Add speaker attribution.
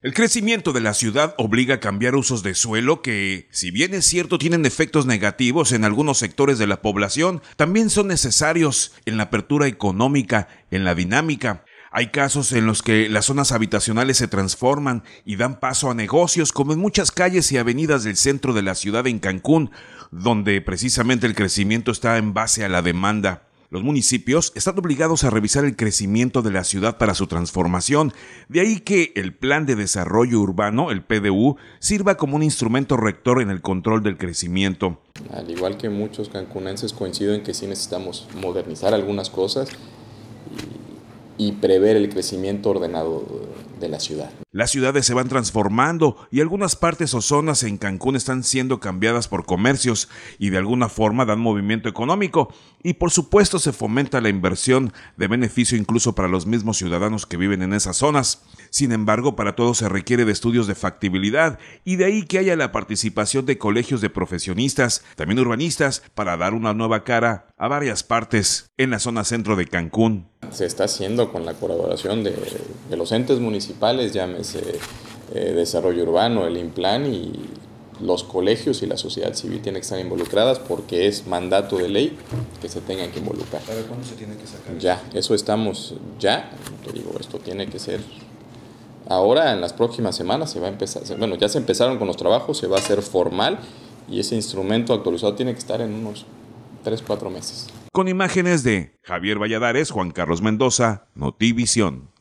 Speaker 1: El crecimiento de la ciudad obliga a cambiar usos de suelo que, si bien es cierto, tienen efectos negativos en algunos sectores de la población, también son necesarios en la apertura económica, en la dinámica. Hay casos en los que las zonas habitacionales se transforman y dan paso a negocios, como en muchas calles y avenidas del centro de la ciudad en Cancún, donde precisamente el crecimiento está en base a la demanda. Los municipios están obligados a revisar el crecimiento de la ciudad para su transformación, de ahí que el Plan de Desarrollo Urbano, el PDU, sirva como un instrumento rector en el control del crecimiento.
Speaker 2: Al igual que muchos cancunenses coinciden en que sí necesitamos modernizar algunas cosas, y prever el crecimiento ordenado de la ciudad.
Speaker 1: Las ciudades se van transformando y algunas partes o zonas en Cancún están siendo cambiadas por comercios y de alguna forma dan movimiento económico y por supuesto se fomenta la inversión de beneficio incluso para los mismos ciudadanos que viven en esas zonas. Sin embargo, para todo se requiere de estudios de factibilidad y de ahí que haya la participación de colegios de profesionistas, también urbanistas, para dar una nueva cara a varias partes en la zona centro de Cancún.
Speaker 2: Se está haciendo con la colaboración de, los entes municipales, llámese eh, desarrollo urbano, el IMPLAN y los colegios y la sociedad civil tienen que estar involucradas porque es mandato de ley que se tengan que involucrar. ¿Para
Speaker 1: cuándo se tiene que
Speaker 2: sacar? Ya, eso estamos ya. Te digo, esto tiene que ser Ahora en las próximas semanas se va a empezar, bueno, ya se empezaron con los trabajos, se va a hacer formal y ese instrumento actualizado tiene que estar en unos 3, 4 meses.
Speaker 1: Con imágenes de Javier Valladares, Juan Carlos Mendoza, Notivisión.